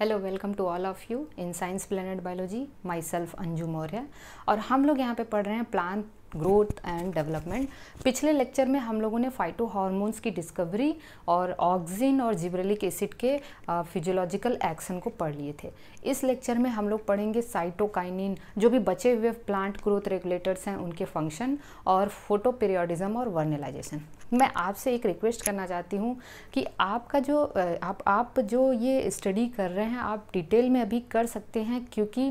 hello welcome to all of you in science planet biology myself Anju Maurya और हम लोग यहाँ पे पढ़ रहे हैं प्लांट ग्रोथ एंड डेवलपमेंट पिछले लेक्चर में हम लोगों ने फाइटो हार्मोन्स की डिस्कवरी और ऑक्सीजन और जिब्रेलिक एसिड के फिजियोलॉजिकल एक्शन को पढ़ लिए थे इस लेक्चर में हम लोग पढ़ेंगे साइटोकाइनिन जो भी बचे हुए प्लांट ग्रोथ रेगुलेटर्स हैं उनके फंक्शन और फोटोपेरियोडिज्म और वर्नलाइजेशन मैं आपसे एक रिक्वेस्ट करना चाहती हूँ कि आपका जो आप आप जो ये स्टडी कर रहे हैं आप डिटेल में अभी कर सकते हैं क्योंकि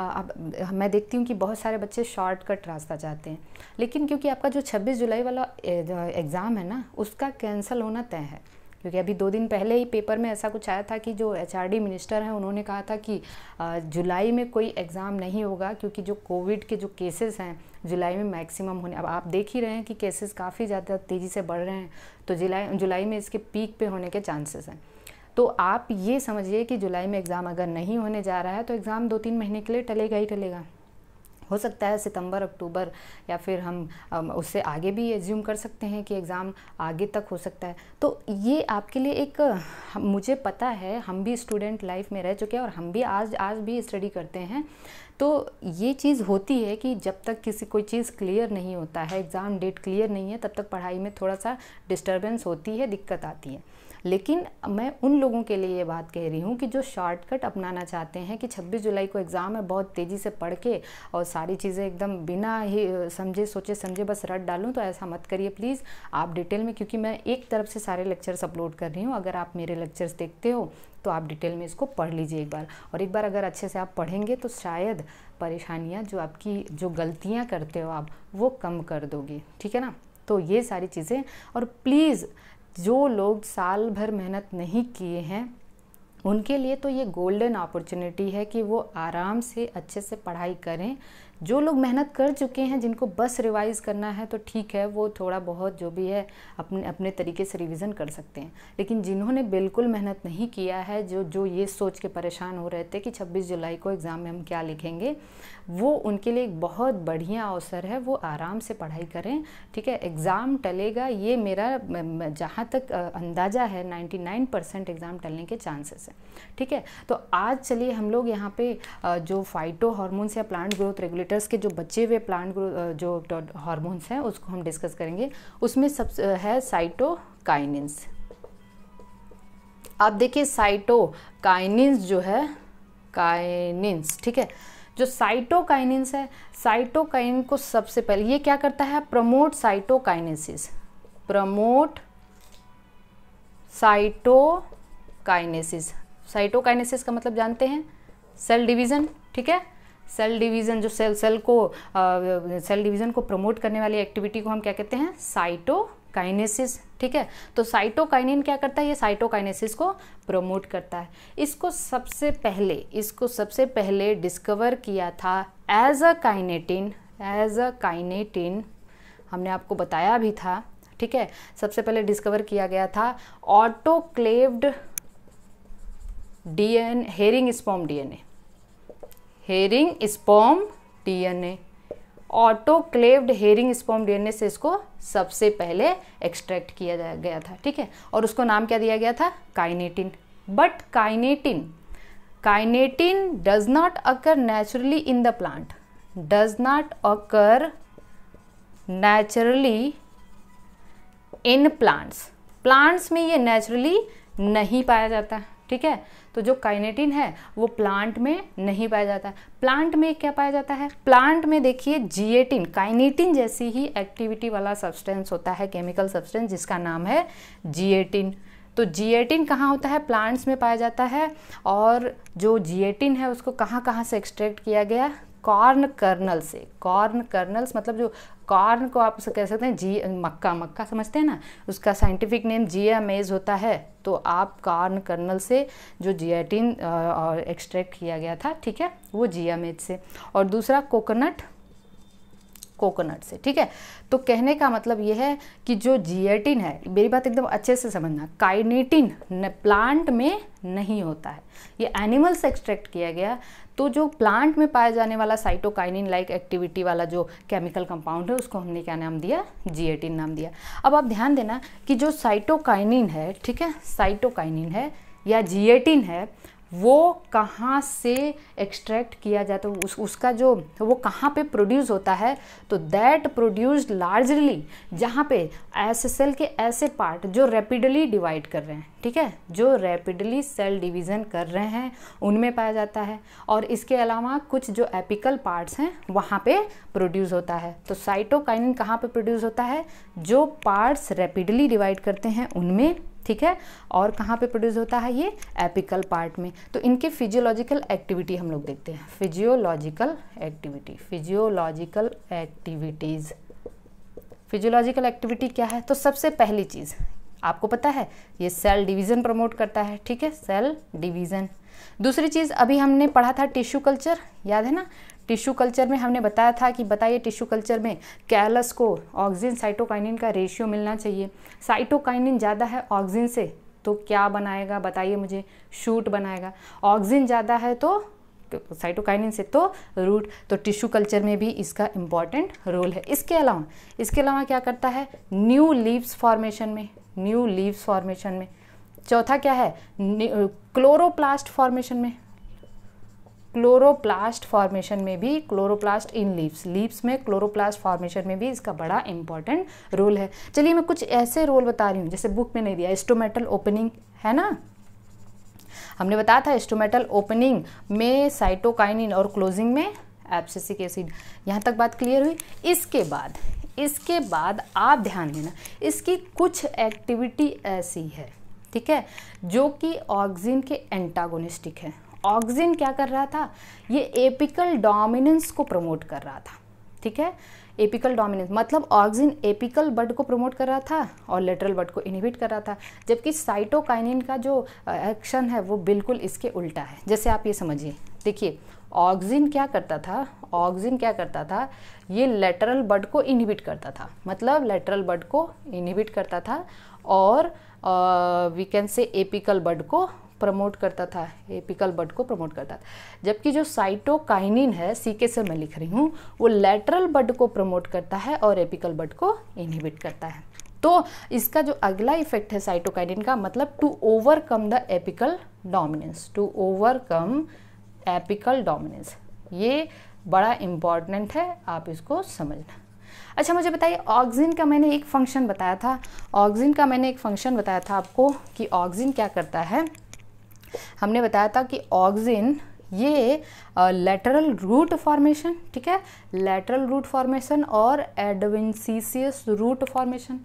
अब मैं देखती हूँ कि बहुत सारे बच्चे शॉर्टकट रास्ता चाहते हैं लेकिन क्योंकि आपका जो 26 जुलाई वाला एग्ज़ाम है ना उसका कैंसिल होना तय है क्योंकि अभी दो दिन पहले ही पेपर में ऐसा कुछ आया था कि जो एच मिनिस्टर हैं उन्होंने कहा था कि जुलाई में कोई एग्ज़ाम नहीं होगा क्योंकि जो कोविड के जो केसेस हैं जुलाई में मैक्सिमम होने अब आप देख ही रहे हैं कि केसेस काफ़ी ज़्यादा तेज़ी से बढ़ रहे हैं तो जुलाई जुलाई में इसके पीक पे होने के चांसेस हैं तो आप ये समझिए कि जुलाई में एग्ज़ाम अगर नहीं होने जा रहा है तो एग्ज़ाम दो तीन महीने के लिए टलेगा ही टलेगा हो सकता है सितंबर अक्टूबर या फिर हम उससे आगे भी एज्यूम कर सकते हैं कि एग्ज़ाम आगे तक हो सकता है तो ये आपके लिए एक मुझे पता है हम भी स्टूडेंट लाइफ में रह चुके हैं और हम भी आज आज भी स्टडी करते हैं तो ये चीज़ होती है कि जब तक किसी कोई चीज़ क्लियर नहीं होता है एग्ज़ाम डेट क्लियर नहीं है तब तक पढ़ाई में थोड़ा सा डिस्टर्बेंस होती है दिक्कत आती है लेकिन मैं उन लोगों के लिए ये बात कह रही हूँ कि जो शॉर्टकट अपनाना चाहते हैं कि छब्बीस जुलाई को एग्ज़ाम है बहुत तेज़ी से पढ़ के और सारी चीज़ें एकदम बिना ही समझे सोचे समझे बस रट डालूँ तो ऐसा मत करिए प्लीज़ आप डिटेल में क्योंकि मैं एक तरफ से सारे लेक्चर्स अपलोड कर रही हूँ अगर आप मेरे लेक्चर्स देखते हो तो आप डिटेल में इसको पढ़ लीजिए एक बार और एक बार अगर अच्छे से आप पढ़ेंगे तो शायद परेशानियाँ जो आपकी जो गलतियाँ करते हो आप वो कम कर दोगे ठीक है ना तो ये सारी चीज़ें और प्लीज़ जो लोग साल भर मेहनत नहीं किए हैं उनके लिए तो ये गोल्डन अपॉर्चुनिटी है कि वो आराम से अच्छे से पढ़ाई करें जो लोग मेहनत कर चुके हैं जिनको बस रिवाइज़ करना है तो ठीक है वो थोड़ा बहुत जो भी है अपने अपने तरीके से रिविज़न कर सकते हैं लेकिन जिन्होंने बिल्कुल मेहनत नहीं किया है जो जो ये सोच के परेशान हो रहे थे कि छब्बीस जुलाई को एग्ज़ाम में हम क्या लिखेंगे वो उनके लिए एक बहुत बढ़िया अवसर है वो आराम से पढ़ाई करें ठीक है एग्ज़ाम टलेगा ये मेरा जहाँ तक अंदाज़ा है 99 परसेंट एग्ज़ाम टलने के चांसेस हैं ठीक है तो आज चलिए हम लोग यहाँ पे जो फाइटो हार्मोन्स या प्लांट ग्रोथ रेगुलेटर लेटर्स के जो बचे हुए प्लांट जो हार्मोन्स हैं उसको हम डिस्कस करेंगे उसमें सब है साइटोकाइनिन्स आप देखिए साइटोकाइनिन्स जो है काइनिन्स ठीक है जो साइटोकाइनिन्स है साइटोकाइन को सबसे पहले ये क्या करता है promote cytokinesis promote cytokinesis cytokinesis का मतलब जानते हैं सेल डिवीज़न ठीक है सेल डिवीज़न जो सेल सेल को आ, सेल डिवीज़न को प्रमोट करने वाली एक्टिविटी को हम क्या कहते हैं साइटो काइनेसिस ठीक है तो साइटोकाइनिन क्या करता है ये साइटोकाइनेसिस को प्रमोट करता है इसको सबसे पहले इसको सबसे पहले डिस्कवर किया था as a kinetin as a kinetin हमने आपको बताया भी था ठीक है सबसे पहले डिस्कवर किया गया था autoclaved DN herring sperm DNA herring sperm DNA autoclaved herring sperm DNA से इसको सबसे पहले एक्सट्रैक्ट किया गया था ठीक है और उसको नाम क्या दिया गया था kinetin but kinetin kinetin does not occur naturally in the plant does not occur naturally in plants plants में ये नेचुरली नहीं पाया जाता ठीक है तो जो काइनेटिन है वो प्लांट में नहीं पाया जाता है प्लांट में क्या पाया जाता है प्लांट में देखिए जिएटिन काइनेटिन जैसी ही एक्टिविटी वाला सब्सटेंस होता है केमिकल सब्सटेंस जिसका नाम है जिएटिन तो जिएटिन कहाँ होता है प्लांट्स में पाया जाता है और जो जिएटिन है उसको कहाँ कहाँ से एक्सट्रैक्ट किया गया कॉर्न कर्नल से कॉर्न कर्नल्स मतलब जो कॉर्न को आप कह सकते हैं जी मक्का मक्का समझते हैं ना उसका साइंटिफिक नेम जिया मेज होता है तो आप कार्न कर्नल से जो जियाटिन और एक्सट्रैक्ट किया गया था ठीक है वो जिया मेज से और दूसरा कोकोनट कोकोनट से ठीक है तो कहने का मतलब यह है कि जो जियाटिन है मेरी बात एकदम अच्छे से समझना काइनेटिन प्लांट में नहीं होता है ये एनिमल्स एक्सट्रैक्ट किया गया तो जो प्लांट में पाया जाने वाला साइटोकाइनिन लाइक एक्टिविटी वाला जो केमिकल कंपाउंड है उसको हमने क्या नाम दिया जी नाम दिया अब आप ध्यान देना कि जो साइटोकाइनिन है ठीक है साइटोकाइनिन है या जी है वो कहाँ से एक्सट्रैक्ट किया जाता है उस, उसका जो वो कहाँ पे प्रोड्यूस होता है तो दैट प्रोड्यूस लार्जली जहाँ पे एस सेल के ऐसे पार्ट जो रैपिडली डिवाइड कर रहे हैं ठीक है जो रैपिडली सेल डिवीज़न कर रहे हैं उनमें पाया जाता है और इसके अलावा कुछ जो एपिकल पार्ट्स हैं वहाँ पे प्रोड्यूस होता है तो साइटोकाइनिन कहाँ पे प्रोड्यूस होता है जो पार्ट्स रैपिडली डिवाइड करते हैं उनमें ठीक है और कहाँ पे प्रोड्यूस होता है ये एपिकल पार्ट में तो इनके फिजियोलॉजिकल एक्टिविटी हम लोग देखते हैं physiological activity physiological activities physiological activity क्या है तो सबसे पहली चीज़ आपको पता है ये सेल डिवीज़न प्रमोट करता है ठीक है सेल डिवीज़न दूसरी चीज़ अभी हमने पढ़ा था टिश्यू कल्चर याद है ना टिश्यू कल्चर में हमने बताया था कि बताइए टिश्यू कल्चर में कैलस को ऑक्सीजन साइटोकाइनिन का रेशियो मिलना चाहिए साइटोकाइनिन ज़्यादा है ऑक्सीजन से तो क्या बनाएगा बताइए मुझे शूट बनाएगा ऑक्सीजन ज़्यादा है तो साइटोकाइनिन से तो रूट तो टिश्यू कल्चर में भी इसका इम्पॉर्टेंट रोल है इसके अलावा इसके अलावा क्या करता है न्यू लीव्स फॉर्मेशन में न्यू लीव्स फॉर्मेशन में चौथा क्या है क्लोरोप्लास्ट फॉर्मेशन में क्लोरोप्लास्ट फॉर्मेशन में भी क्लोरोप्लास्ट इन लीव्स लीव्स में क्लोरोप्लास्ट फॉर्मेशन में भी इसका बड़ा इंपॉर्टेंट रोल है चलिए मैं कुछ ऐसे रोल बता रही हूँ जैसे बुक में नहीं दिया एस्टोमेटल ओपनिंग है ना हमने बताया था एस्टोमेटल ओपनिंग में साइटोकाइनिन और क्लोजिंग में एप्सिसिक एसिड यहाँ तक बात क्लियर हुई इसके बाद इसके बाद आप ध्यान देना इसकी कुछ एक्टिविटी ऐसी है ठीक है जो कि ऑक्सीजन के एंटागोनिस्टिक है ऑक्सिन क्या कर रहा था ये एपिकल डोमिनेंस को प्रमोट कर रहा था ठीक है एपिकल डोमिनेंस मतलब ऑक्सिन एपिकल बड को प्रमोट कर रहा था और लेटरल बड को इनहिबिट कर रहा था जबकि साइटोकाइनिन का जो एक्शन है वो बिल्कुल इसके उल्टा है जैसे आप ये समझिए देखिए ऑक्सिन क्या करता था ऑक्सिन क्या करता था ये लेटरल बड को इनहिबिट करता था मतलब लेटरल बड को इनहिबिट करता था और वी कैन से एपिकल बड को प्रमोट करता था एपिकल बड को प्रमोट करता था जबकि जो साइटोकाइनिन है सी के से मैं लिख रही हूँ वो लेटरल बड को प्रमोट करता है और एपिकल बड को इनहिबिट करता है तो इसका जो अगला इफेक्ट है साइटोकाइनिन का मतलब to overcome the apical dominance to overcome apical dominance ये बड़ा इम्पॉर्टेंट है आप इसको समझना अच्छा मुझे बताइए ऑक्सीजन का मैंने एक फंक्शन बताया था ऑक्सीजन का मैंने एक फंक्शन बताया था आपको कि ऑक्सीजन क्या करता है हमने बताया था कि ऑक्सिन ये लेटरल रूट फॉर्मेशन ठीक है लेटरल रूट फॉर्मेशन और एडविनसीसियस रूट फॉर्मेशन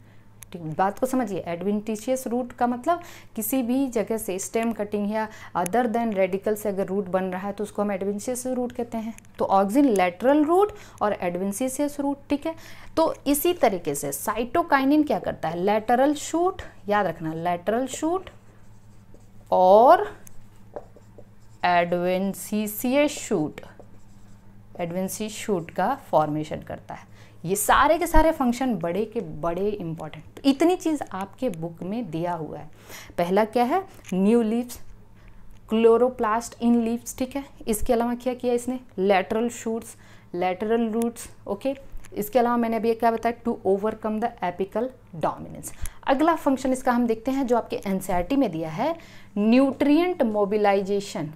ठीक बात को समझिए एडवेंटिशियस रूट का मतलब किसी भी जगह से स्टेम कटिंग या अदर देन रेडिकल से अगर रूट बन रहा है तो उसको हम एडवेंशियस रूट कहते हैं तो ऑक्सिन लेटरल रूट और एडवेंसीसियस रूट ठीक है तो इसी तरीके से साइटोकाइनिन क्या करता है लेटरल शूट याद रखना लेटरल शूट और एडवेंसीसीए शूट एडवेंसी शूट का फॉर्मेशन करता है ये सारे के सारे फंक्शन बड़े के बड़े इंपॉर्टेंट तो इतनी चीज़ आपके बुक में दिया हुआ है पहला क्या है new leaves chloroplast in leaves ठीक है इसके अलावा क्या किया इसने lateral shoots lateral roots okay इसके अलावा मैंने अभी क्या बताया to overcome the apical dominance अगला फंक्शन इसका हम देखते हैं जो आपके एनसीईआरटी e में दिया है न्यूट्रिएंट मोबिलाइजेशन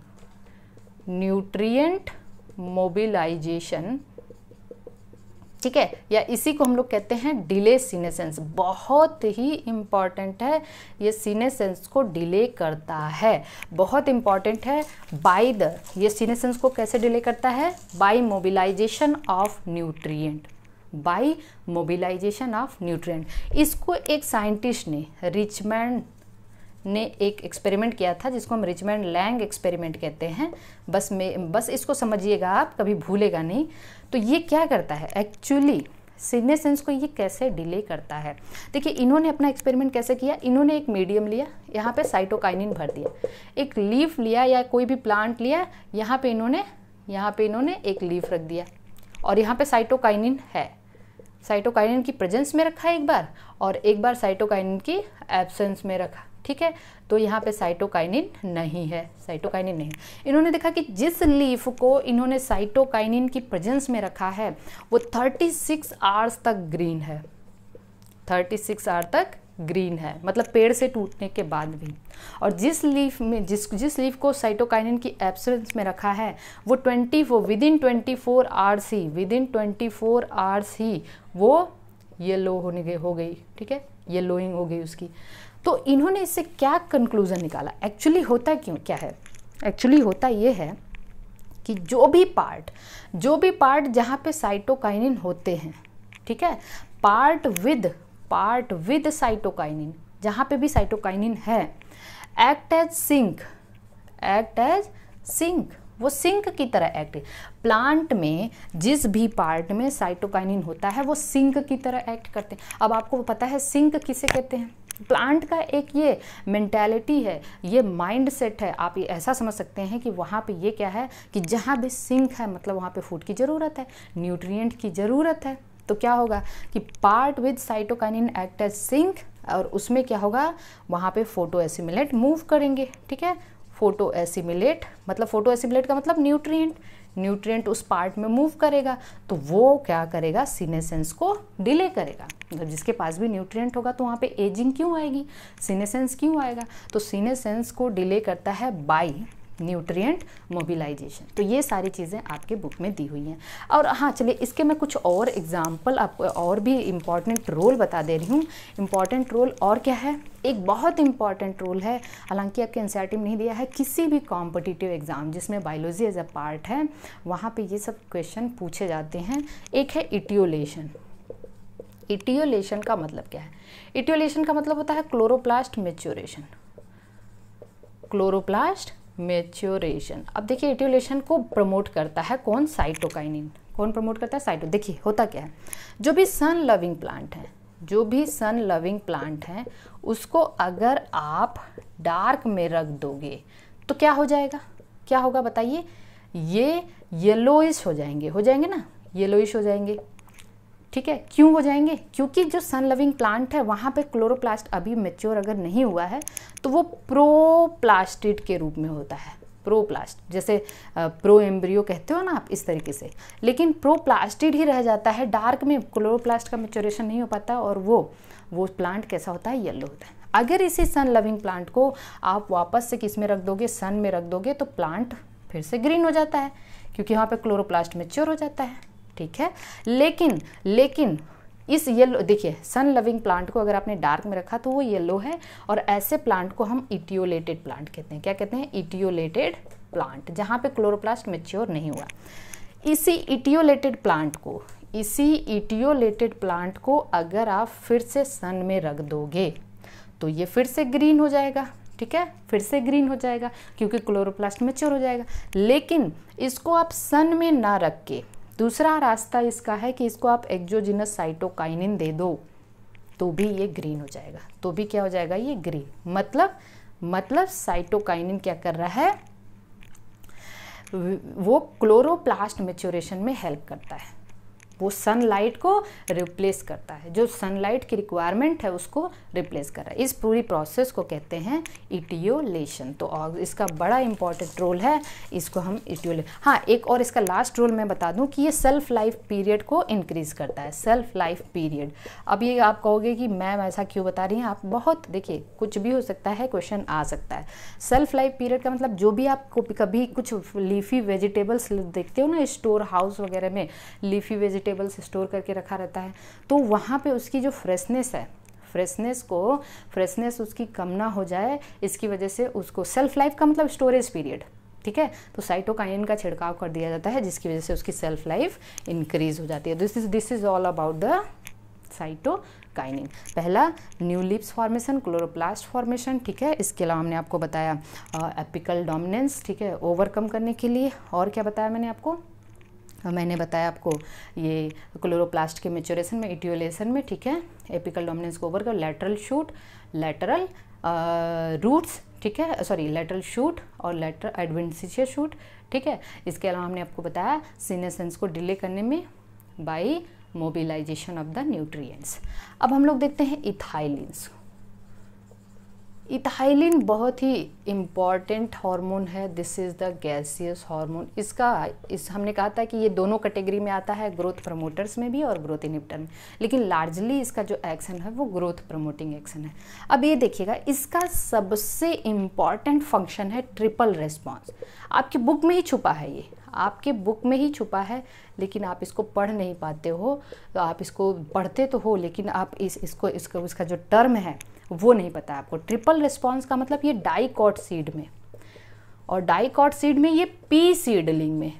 न्यूट्रिएंट मोबिलाइजेशन ठीक है या इसी को हम लोग कहते हैं डिले सीनेसेंस बहुत ही इम्पॉर्टेंट है ये सीनेसेंस को डिले करता है बहुत इम्पॉर्टेंट है बाय द ये सीनेसेंस को कैसे डिले करता है by mobilisation of nutrient by mobilisation of nutrient इसको एक साइंटिस्ट ने रिचमैन ने एक एक्सपेरिमेंट किया था जिसको हम रिचमैन लैंग एक्सपेरिमेंट कहते हैं बस में बस इसको समझिएगा आप कभी भूलेगा नहीं तो ये क्या करता है एक्चुअली सिग्नेसेंस को ये कैसे डिले करता है देखिए इन्होंने अपना एक्सपेरिमेंट कैसे किया इन्होंने एक मीडियम लिया यहाँ पे साइटोकाइनिन भर दिया एक लीफ लिया या कोई भी प्लांट लिया यहाँ पे इन्होंने यहाँ पे इन्होंने एक लीफ रख दिया और यहाँ पे साइटोकाइनिन है साइटोकाइनिन की प्रेजेंस में रखा है एक बार और एक बार साइटोकाइनिन की एब्सेंस में रखा ठीक है तो यहाँ पे साइटोकाइनिन नहीं है साइटोकाइनिन नहीं इन्होंने देखा कि जिस लीफ को इन्होंने साइटोकाइनिन की प्रेजेंस में रखा है वो 36 आवर्स तक ग्रीन है 36 आवर तक ग्रीन है मतलब पेड़ से टूटने के बाद भी और जिस लीफ में जिस जिस लीफ को साइटोकाइनिन की एब्सेंस में रखा है वो 24 within twenty four hours ही within twenty four hours ही वो येलो होने गई हो गई ठीक है येलोइंग हो गई उसकी तो इन्होंने इससे क्या कंक्लूज़न निकाला एक्चुअली होता क्यों क्या है एक्चुअली होता ये है कि जो भी पार्ट जो भी पार्ट जहाँ पे साइटोकाइनिन होते हैं ठीक है part with part with cytokinin जहाँ पे भी साइटोकाइनिन है act as sink act as sink वो सिंक की तरह एक्ट प्लांट में जिस भी पार्ट में साइटोकाइनिन होता है वो सिंक की तरह एक्ट करते हैं अब आपको पता है सिंक किसे कहते हैं प्लांट का एक ये मेंटेलिटी है ये माइंड सेट है आप ये ऐसा समझ सकते हैं कि वहाँ पे ये क्या है कि जहाँ भी सिंक है मतलब वहाँ पे फूड की ज़रूरत है न्यूट्रिएंट की ज़रूरत है तो क्या होगा कि part with cytokinin act as sink और उसमें क्या होगा वहाँ पे फोटो एसिमिलेट मूव करेंगे ठीक है फोटो एसिमिलेट मतलब फोटो एसिमिलेट का मतलब न्यूट्रिएंट न्यूट्रिएंट उस पार्ट में मूव करेगा तो वो क्या करेगा सीनेसेंस को डिले करेगा तो जिसके पास भी न्यूट्रिएंट होगा तो वहाँ पे एजिंग क्यों आएगी सीनेसेंस क्यों आएगा तो सीनेसेंस को डिले करता है बाई न्यूट्रिएंट मोबिलाइजेशन तो ये सारी चीज़ें आपके बुक में दी हुई हैं और हाँ चलिए इसके मैं कुछ और एग्जाम्पल आपको और भी इम्पॉर्टेंट रोल बता दे रही हूँ इम्पॉर्टेंट रोल और क्या है एक बहुत इंपॉर्टेंट रोल है हालांकि आपके एनसीईआरटी में नहीं दिया है किसी भी कॉम्पिटिटिव एग्ज़ाम जिसमें बायोलॉजी एज अ पार्ट है वहाँ पर ये सब क्वेश्चन पूछे जाते हैं एक है इटियोलेशन इटियोलेशन का मतलब क्या है इटियोलेशन का मतलब होता है क्लोरोप्लास्ट मेच्योरेशन क्लोरोप्लास्ट मेच्योरेशन अब देखिए एट्यूलेशन को प्रमोट करता है कौन साइटोकाइनिन कौन प्रमोट करता है साइटो देखिए होता क्या है जो भी सन लविंग प्लांट है जो भी सन लविंग प्लांट है उसको अगर आप डार्क में रख दोगे तो क्या हो जाएगा क्या होगा बताइए ये येलोइश हो जाएंगे हो जाएंगे ना येलोइश हो जाएंगे ठीक है क्यों हो जाएंगे क्योंकि जो सन लविंग प्लांट है वहाँ पे क्लोरोप्लास्ट अभी मेच्योर अगर नहीं हुआ है तो वो प्रोप्लास्टिड के रूप में होता है प्रोप्लास्ट जैसे प्रो एम्ब्रियो कहते हो ना आप इस तरीके से लेकिन प्रोप्लास्टिड ही रह जाता है डार्क में क्लोरोप्लास्ट का मेच्योरेशन नहीं हो पाता और वो वो प्लांट कैसा होता है येलो होता है अगर इसी सन लविंग प्लांट को आप वापस से किस में रख दोगे सन में रख दोगे तो प्लांट फिर से ग्रीन हो जाता है क्योंकि वहाँ पे क्लोरोप्लास्ट मेच्योर हो जाता है ठीक है लेकिन लेकिन इस येलो देखिए सन लविंग प्लांट को अगर आपने डार्क में रखा तो वो येलो है और ऐसे प्लांट को हम इटियोलेटेड प्लांट कहते हैं क्या कहते हैं इटियोलेटेड प्लांट जहाँ पे क्लोरोप्लास्ट मेच्योर नहीं हुआ इसी इटियोलेटेड प्लांट को इसी इटियोलेटेड प्लांट को अगर आप फिर से सन में रख दोगे तो ये फिर से ग्रीन हो जाएगा ठीक है फिर से ग्रीन हो जाएगा क्योंकि क्लोरोप्लास्ट मेच्योर हो जाएगा लेकिन इसको आप सन में ना रख के दूसरा रास्ता इसका है कि इसको आप एक्जोजिनस साइटोकाइनिन दे दो तो भी ये ग्रीन हो जाएगा तो भी क्या हो जाएगा ये ग्रीन मतलब मतलब साइटोकाइनिन क्या कर रहा है वो क्लोरोप्लास्ट मेच्योरेशन में हेल्प करता है वो सनलाइट को रिप्लेस करता है जो सनलाइट की रिक्वायरमेंट है उसको रिप्लेस कर रहा है इस पूरी प्रोसेस को कहते हैं इटियोलेशन तो इसका बड़ा इंपॉर्टेंट रोल है इसको हम इटियोले हाँ एक और इसका लास्ट रोल मैं बता दूँ कि ये सेल्फ लाइफ पीरियड को इंक्रीज़ करता है सेल्फ लाइफ पीरियड अब ये आप कहोगे कि मैम ऐसा क्यों बता रही हैं आप बहुत देखिए कुछ भी हो सकता है क्वेश्चन आ सकता है सेल्फ लाइफ पीरियड का मतलब जो भी आप कभी कुछ लीफी वेजिटेबल्स देखते हो ना स्टोर हाउस वगैरह में लीफी वेजिटेबल वेजिटेबल्स स्टोर करके रखा रहता है तो वहाँ पे उसकी जो फ्रेशनेस है फ्रेशनेस को फ्रेशनेस उसकी कम ना हो जाए इसकी वजह से उसको सेल्फ लाइफ का मतलब स्टोरेज पीरियड ठीक है तो साइटोकाइन का छिड़काव कर दिया जाता है जिसकी वजह से उसकी सेल्फ लाइफ इंक्रीज हो जाती है this is this is all about the cytokinin पहला new leaves formation chloroplast formation ठीक है इसके अलावा हमने आपको बताया एपिकल uh, डोमिनेंस ठीक है ओवरकम करने के लिए और क्या बताया मैंने आपको मैंने बताया आपको ये क्लोरोप्लास्ट के मेचोरेशन में इट्यूलेशन में ठीक है एपिकल डोमिनेंस को ओवर कर लेटरल शूट लेटरल रूट्स ठीक है सॉरी लेटरल शूट और लेटर एडवेंसिशियर शूट ठीक है इसके अलावा हमने आपको बताया सीनेसेंस को डिले करने में by mobilisation of the nutrients अब हम लोग देखते हैं इथाइलिन्स इथाइलिन बहुत ही इम्पॉर्टेंट हार्मोन है this is the gaseous hormone इसका इस हमने कहा था कि ये दोनों कैटेगरी में आता है ग्रोथ प्रमोटर्स में भी और ग्रोथ इनिप्टर में लेकिन लार्जली इसका जो एक्शन है वो ग्रोथ प्रमोटिंग एक्शन है अब ये देखिएगा इसका सबसे इम्पॉर्टेंट फंक्शन है ट्रिपल रेस्पॉन्स आपकी बुक में ही छुपा है ये आपके बुक में ही छुपा है लेकिन आप इसको पढ़ नहीं पाते हो तो आप इसको पढ़ते तो हो लेकिन आप इस इसको इसको इसका जो टर्म है वो नहीं पता आपको ट्रिपल रिस्पॉन्स का मतलब ये डाइकॉट सीड में और डाइकॉट सीड में ये पी सीडलिंग में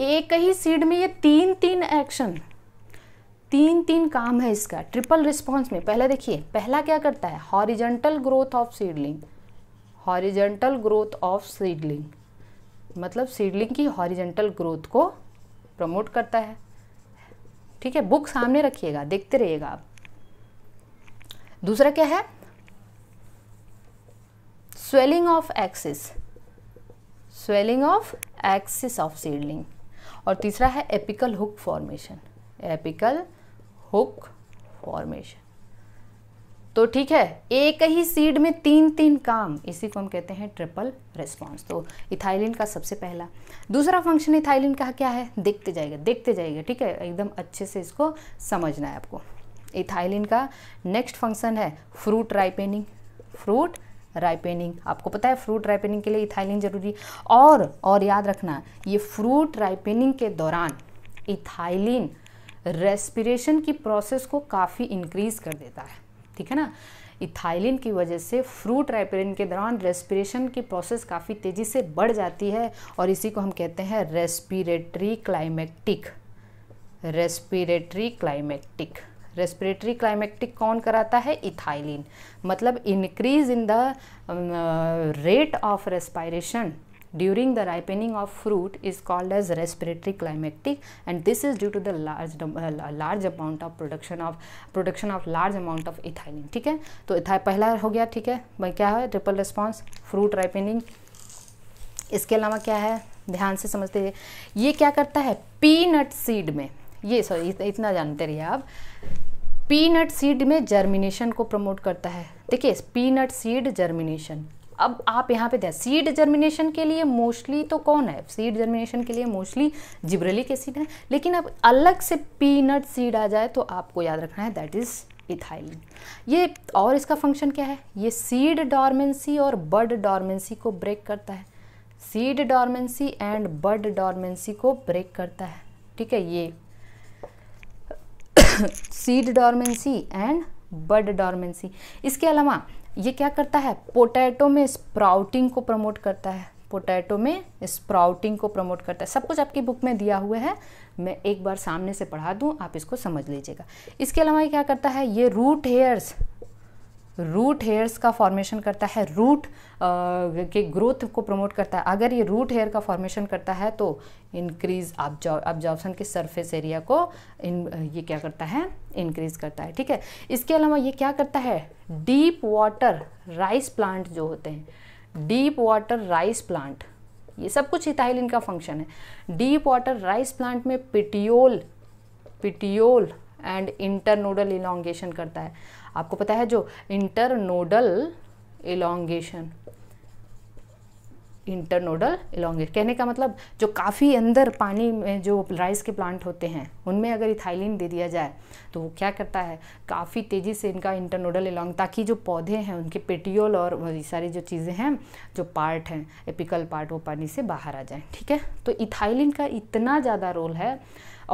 एक ही सीड में ये तीन तीन एक्शन तीन तीन काम है इसका ट्रिपल रिस्पॉन्स में पहले देखिए पहला क्या करता है horizontal growth of seedling horizontal growth of seedling मतलब सीडलिंग की हॉरिजेंटल ग्रोथ को प्रमोट करता है ठीक है बुक सामने रखिएगा देखते रहिएगा आप दूसरा क्या है swelling of axis swelling of axis of seedling और तीसरा है apical hook formation apical hook formation तो ठीक है एक ही सीड में तीन तीन काम इसी को हम कहते हैं ट्रिपल रिस्पॉन्स तो इथाइलिन का सबसे पहला दूसरा फंक्शन इथाइलिन का क्या है देखते जाएगा देखते जाएगा ठीक है एकदम अच्छे से इसको समझना है आपको इथाइलिन का नेक्स्ट फंक्शन है फ्रूट राइपेनिंग फ्रूट राइपेनिंग आपको पता है फ्रूट राइपेनिंग के लिए इथाइलिन जरूरी और और याद रखना ये फ्रूट राइपेनिंग के दौरान इथाइलिन रेस्पिरेशन की प्रोसेस को काफ़ी इंक्रीज कर देता है ठीक है ना इथाइलिन की वजह से फ्रूट राइपेनिंग के दौरान रेस्पिरेशन की प्रोसेस काफ़ी तेज़ी से बढ़ जाती है और इसी को हम कहते हैं respiratory climacteric respiratory climacteric respiratory climacteric कौन कराता है इथाइलिन मतलब increase in the rate of respiration during the ripening of fruit is called as respiratory climacteric and this is due to the large large amount of production of production of large amount of ethylene ठीक है तो इथाई पहला हो गया ठीक है क्या है ट्रिपल रिस्पॉन्स फ्रूट राइपेनिंग इसके अलावा क्या है ध्यान से समझते हैं ये क्या करता है पीनट सीड में ये सॉरी इतना जानते रहिए आप पीनट सीड में जर्मिनेशन को प्रमोट करता है देखिए पीनट सीड जर्मिनेशन अब आप यहाँ पे ध्यान सीड जर्मिनेशन के लिए मोस्टली तो कौन है सीड जर्मिनेशन के लिए मोस्टली जिब्रेलिक एसिड है लेकिन अब अलग से पीनट सीड आ जाए तो आपको याद रखना है दैट इज़ इथाइलिन ये और इसका फंक्शन क्या है ये सीड डॉर्मेंसी और बर्ड डॉर्मेंसी को ब्रेक करता है seed dormancy and bud dormancy को ब्रेक करता है ठीक है ये seed dormancy and bud dormancy इसके अलावा ये क्या करता है पोटैटो में स्प्राउटिंग को प्रमोट करता है पोटैटो में स्प्राउटिंग को प्रमोट करता है सब कुछ आपकी बुक में दिया हुआ है मैं एक बार सामने से पढ़ा दूँ आप इसको समझ लीजिएगा इसके अलावा क्या करता है ये रूट हेयर्स रूट हेयर्स का फॉर्मेशन करता है रूट के ग्रोथ को प्रमोट करता है अगर ये रूट हेयर का फॉर्मेशन करता है तो इंक्रीज ऑब्जॉर्बन के सरफेस एरिया को इन ये क्या करता है इंक्रीज करता है ठीक है इसके अलावा ये क्या करता है डीप वाटर राइस प्लांट जो होते हैं डीप वाटर राइस प्लांट ये सब कुछ इथाइल इनका फंक्शन है डीप वाटर राइस प्लांट में petiole petiole and internodal elongation करता है आपको पता है जो इंटरनोडल एलोंगेशन इंटरनोडल इलांगेशन कहने का मतलब जो काफ़ी अंदर पानी में जो राइस के प्लांट होते हैं उनमें अगर इथाइलिन दे दिया जाए तो वो क्या करता है काफ़ी तेज़ी से इनका इंटरनोडल एलोंग ताकि जो पौधे हैं उनके पेटियोल और वही सारी जो चीज़ें हैं जो पार्ट हैं एपिकल पार्ट वो पानी से बाहर आ जाए ठीक है तो इथाइलिन का इतना ज़्यादा रोल है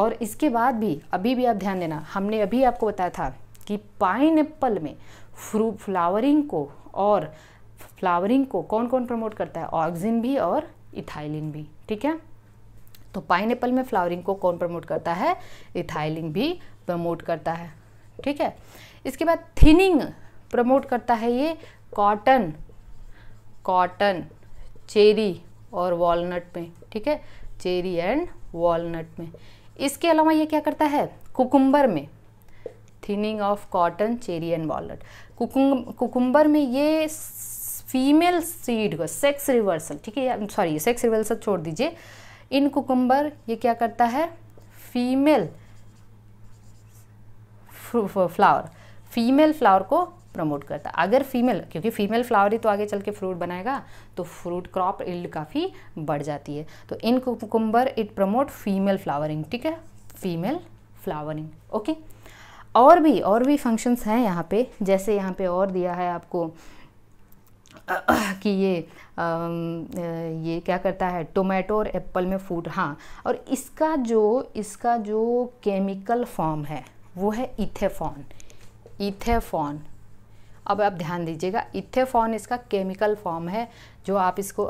और इसके बाद भी अभी भी आप ध्यान देना हमने अभी आपको बताया था कि पाइन में फ्रू फ्लावरिंग को और फ्लावरिंग को कौन कौन प्रमोट करता है ऑक्सिन भी और इथाइलिन भी ठीक है तो पाइन में फ्लावरिंग को कौन प्रमोट करता है इथाइलिन भी प्रमोट करता है ठीक है इसके बाद थिनिंग प्रमोट करता है ये कॉटन कॉटन चेरी और वॉलनट में ठीक है चेरी एंड वॉलनट में इसके अलावा ये क्या करता है कुकुम्बर में thinning of cotton cherry and walnut cucumber में ये फीमेल सीड को सेक्स रिवर्सल ठीक है सॉरी सेक्स रिवर्सल छोड़ दीजिए इन कुकुम्बर ये क्या करता है फीमेल फ्लावर फीमेल फ्लावर को प्रमोट करता है अगर फीमेल क्योंकि फीमेल फ्लावर ही तो आगे चल के फ्रूट बनाएगा तो फ्रूट क्रॉप इल्ड काफ़ी बढ़ जाती है तो in cucumber it promote female flowering ठीक है फीमेल फ्लावरिंग ओके और भी और भी फंक्शंस हैं यहाँ पे जैसे यहाँ पे और दिया है आपको कि ये आ, ये क्या करता है टोमेटो और एप्पल में फूड हाँ और इसका जो इसका जो केमिकल फॉर्म है वो है इथेफॉन इथेफॉन अब आप ध्यान दीजिएगा इथेफॉन इसका केमिकल फॉर्म है जो आप इसको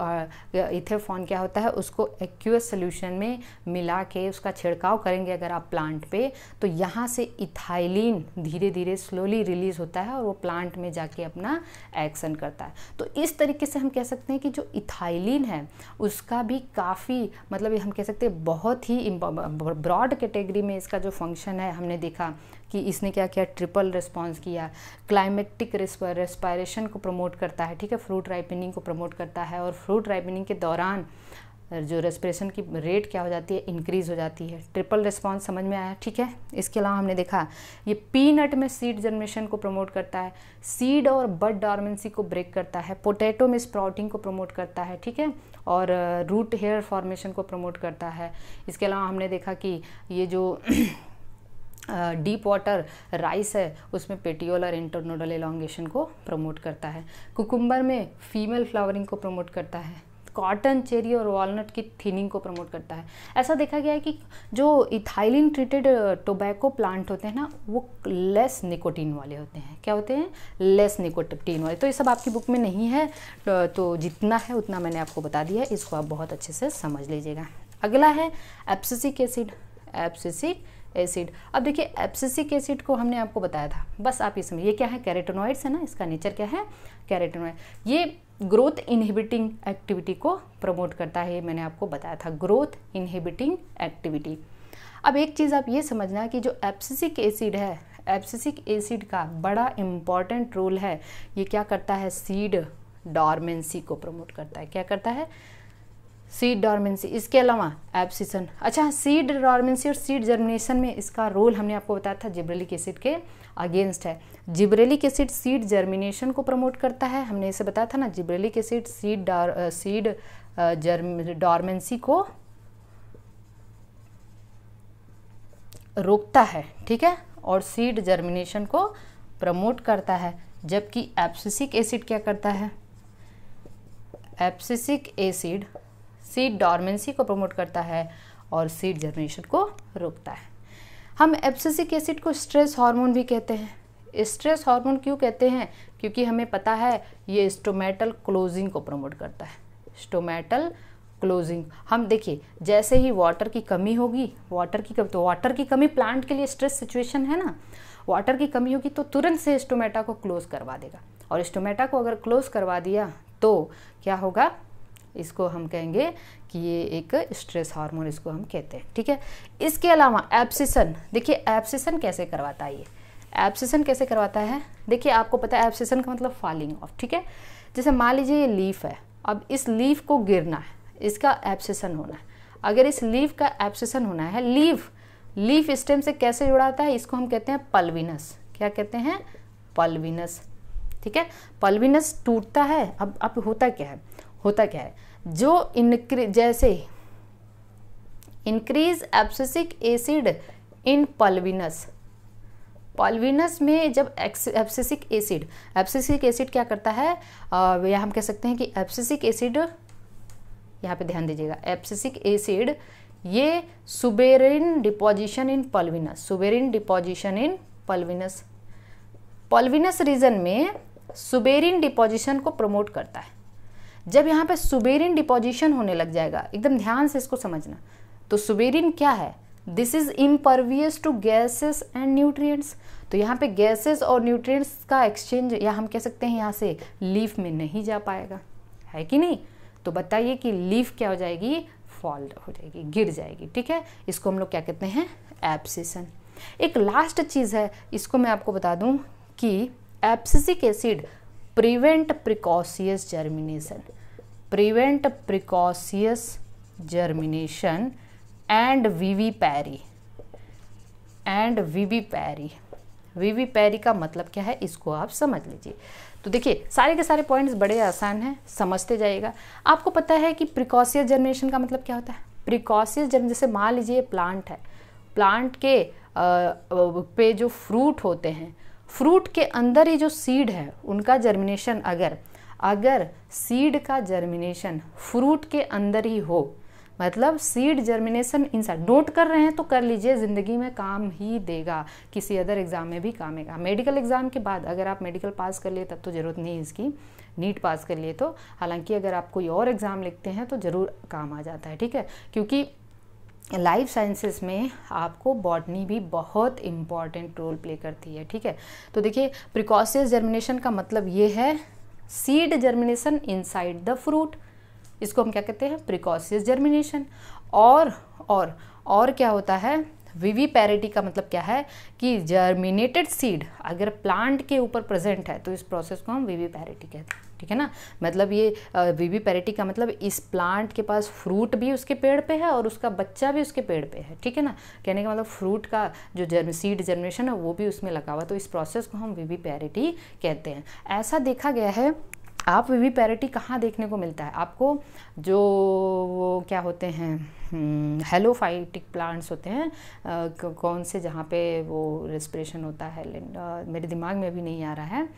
इथेफॉन क्या होता है उसको एक्यूएस सोल्यूशन में मिला के उसका छिड़काव करेंगे अगर आप प्लांट पे तो यहाँ से इथाइलिन धीरे धीरे स्लोली रिलीज़ होता है और वो प्लांट में जाके अपना एक्शन करता है तो इस तरीके से हम कह सकते हैं कि जो इथाइलिन है उसका भी काफ़ी मतलब हम कह सकते हैं बहुत ही ब्रॉड कैटेगरी में इसका जो फंक्शन है हमने देखा कि इसने क्या किया ट्रिपल रिस्पॉन्स किया क्लाइमेटिक रेस्पायरेशन को प्रमोट करता है ठीक है फ्रूट राइपनिंग को प्रमोट करता है और फ्रूट राइपनिंग के दौरान जो रेस्पिरेशन की रेट क्या हो जाती है इंक्रीज़ हो जाती है ट्रिपल रिस्पॉन्स समझ में आया ठीक है इसके अलावा हमने देखा ये पीनट में सीड जनरेशन को प्रमोट करता है सीड और बड डॉर्मेंसी को ब्रेक करता है पोटैटो में स्प्राउटिंग को प्रमोट करता है ठीक है और रूट हेयर फॉर्मेशन को प्रमोट करता है इसके अलावा हमने देखा कि ये जो डीप वाटर राइस है उसमें पेटियोल और इंटरनोडल एलोंगेशन को प्रमोट करता है कुकुम्बर में फीमेल फ्लावरिंग को प्रमोट करता है कॉटन चेरी और वॉलनट की थिनिंग को प्रमोट करता है ऐसा देखा गया है कि जो इथाइलिन ट्रीटेड टोबैको प्लांट होते हैं ना वो लेस निकोटीन वाले होते हैं क्या होते हैं लेस निकोटीन वाले तो ये सब आपकी बुक में नहीं है तो जितना है उतना मैंने आपको बता दिया है इसको आप बहुत अच्छे से समझ लीजिएगा अगला है एप्सिसिक एसिड एप्सिसिक एसिड अब देखिए एप्सिसिक एसिड को हमने आपको बताया था बस आप ये समझिए ये क्या है कैरेटोनॉइड्स है ना इसका नेचर क्या है कैरेटोनॉइड ये ग्रोथ इनहिबिटिंग एक्टिविटी को प्रमोट करता है ये मैंने आपको बताया था ग्रोथ इनहिबिटिंग एक्टिविटी अब एक चीज़ आप ये समझना कि जो एप्सिसिक एसिड है एप्सिसिक एसिड का बड़ा इम्पॉर्टेंट रोल है ये क्या करता है सीड डॉर्मेंसी को प्रमोट करता है क्या करता है सीड डॉर्मेंसी इसके अलावा एप्सिसन अच्छा सीड डॉर्मेंसी और सीड जर्मिनेशन में इसका रोल हमने आपको बताया था जिब्रेलिक एसिड के अगेंस्ट है जिब्रेलिक एसिड सीड जर्मिनेशन को प्रमोट करता है हमने इसे बताया था ना gibberellic acid seed seed germ dormancy को रोकता है ठीक है और सीड जर्मिनेशन को प्रमोट करता है जबकि एप्सिसिक एसिड क्या करता है एप्सिसिक एसिड सीड डॉर्मेंसी को प्रमोट करता है और सीड जर्मिनेशन को रोकता है हम एब्सेसिक एसिड को स्ट्रेस हार्मोन भी कहते हैं स्ट्रेस हार्मोन क्यों कहते हैं क्योंकि हमें पता है ये स्टोमेटल क्लोजिंग को प्रमोट करता है स्टोमेटल क्लोजिंग हम देखिए जैसे ही वाटर की कमी होगी वाटर की कमी तो वाटर की कमी प्लांट के लिए स्ट्रेस सिचुएशन है ना वाटर की कमी होगी तो तुरंत से स्टोमेटा को क्लोज करवा देगा और स्टोमेटा को अगर क्लोज करवा दिया तो क्या होगा इसको हम कहेंगे कि ये एक स्ट्रेस हार्मोन इसको हम कहते हैं ठीक है इसके अलावा एप्सिसन देखिए एप्सिसन कैसे करवाता है ये एप्सिसन कैसे करवाता है देखिए आपको पता है एप्सिसन का मतलब फॉलिंग ऑफ ठीक है जैसे मान लीजिए ये लीफ है अब इस लीफ को गिरना है इसका एप्सिसन होना है अगर इस लीफ का एप्सिसन होना है लीफ लीफ स्टेम से कैसे जुड़ाता है इसको हम कहते हैं पल्विनस क्या कहते हैं पल्विनस ठीक है पल्विनस टूटता है अब अब होता क्या है होता क्या है जो इनक्री जैसे increase abscisic acid in pulvinus pulvinus में जब एप्सिसिक एसिड एप्सिसिक एसिड क्या करता है या हम कह सकते हैं कि एप्सिसिक एसिड यहाँ पे ध्यान दीजिएगा एप्सिसिक एसिड ये suberin deposition in pulvinus suberin deposition in pulvinus pulvinus region में सुबेरिन डिपोजिशन को प्रमोट करता है जब यहाँ पे सुबेरिन डिपोजिशन होने लग जाएगा एकदम ध्यान से इसको समझना तो सुबेरिन क्या है this is impervious to gases and nutrients तो यहाँ पे गैसेस और न्यूट्रिएंट्स का एक्सचेंज या हम कह सकते हैं यहाँ से लीफ में नहीं जा पाएगा है कि नहीं तो बताइए कि लीफ क्या हो जाएगी फॉल हो जाएगी गिर जाएगी ठीक है इसको हम लोग क्या कहते हैं एप्सिसन एक लास्ट चीज़ है इसको मैं आपको बता दूँ कि abscisic acid precocious germination prevent prevent precocious germination and vivipary and vivipary vivipary का मतलब क्या है इसको आप समझ लीजिए तो देखिए सारे के सारे पॉइंट्स बड़े आसान हैं समझते जाइएगा आपको पता है कि प्रिकॉशियस जर्मिनेशन का मतलब क्या होता है प्रिकॉशियस जर्म जैसे मान लीजिए प्लांट है प्लांट के आ, पे जो फ्रूट होते हैं फ्रूट के अंदर ही जो सीड है उनका जर्मिनेशन अगर अगर सीड का जर्मिनेशन फ्रूट के अंदर ही हो मतलब सीड जर्मिनेशन सब नोट कर रहे हैं तो कर लीजिए ज़िंदगी में काम ही देगा किसी अदर एग्ज़ाम में भी काम आएगा मेडिकल एग्ज़ाम के बाद अगर आप मेडिकल पास कर लिए तब तो ज़रूरत नहीं है इसकी नीट पास कर लिए तो हालांकि अगर आप कोई और एग्ज़ाम लिखते हैं तो ज़रूर काम आ जाता है ठीक है क्योंकि लाइफ साइंसेस में आपको बॉटनी भी बहुत इम्पॉर्टेंट रोल प्ले करती है ठीक है तो देखिए प्रिकॉसियस जर्मिनेशन का मतलब ये है seed germination inside the fruit इसको हम क्या कहते हैं प्रिकॉसियस जर्मिनेशन और और और क्या होता है वीवी पैरिटी का मतलब क्या है कि जर्मिनेटेड सीड अगर प्लांट के ऊपर प्रेजेंट है तो इस प्रोसेस को हम वीवी पैरिटी कहते हैं ठीक है ना मतलब ये वीवी पैरिटी का मतलब इस प्लांट के पास फ्रूट भी उसके पेड़ पे है और उसका बच्चा भी उसके पेड़ पे है ठीक है ना कहने का मतलब फ्रूट का जो जर्म सीड जर्मिनेशन है वो भी उसमें लगा हुआ तो इस प्रोसेस को हम वीवी पैरिटी कहते हैं ऐसा देखा गया है आप वीवी पैरिटी कहाँ देखने को मिलता है आपको जो वो क्या होते हैं हेलोफाइटिक हम्म, प्लांट्स होते हैं कौन से जहाँ पे वो रेस्पिरेशन होता है मेरे दिमाग में भी नहीं आ रहा है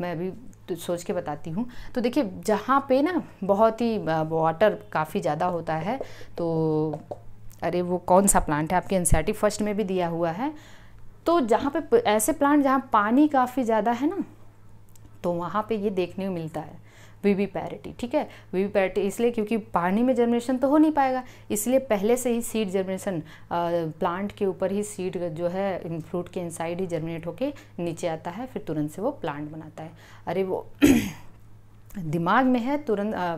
मैं अभी तो सोच के बताती हूँ तो देखिए जहाँ पे ना बहुत ही वाटर काफ़ी ज़्यादा होता है तो अरे वो कौन सा प्लांट है आपके एनसीआरटी फर्स्ट में भी दिया हुआ है तो जहाँ पे ऐसे प्लांट जहाँ पानी काफ़ी ज़्यादा है ना तो वहाँ पे ये देखने को मिलता है वीवी पैरिटी ठीक है वीवी पैरिटी इसलिए क्योंकि पानी में जर्मिनेशन तो हो नहीं पाएगा इसलिए पहले से ही सीड जर्मिनेशन प्लांट के ऊपर ही सीड जो है फ्रूट के इनसाइड ही जर्मिनेट होकर नीचे आता है फिर तुरंत से वो प्लांट बनाता है अरे वो दिमाग में है तुरंत आ,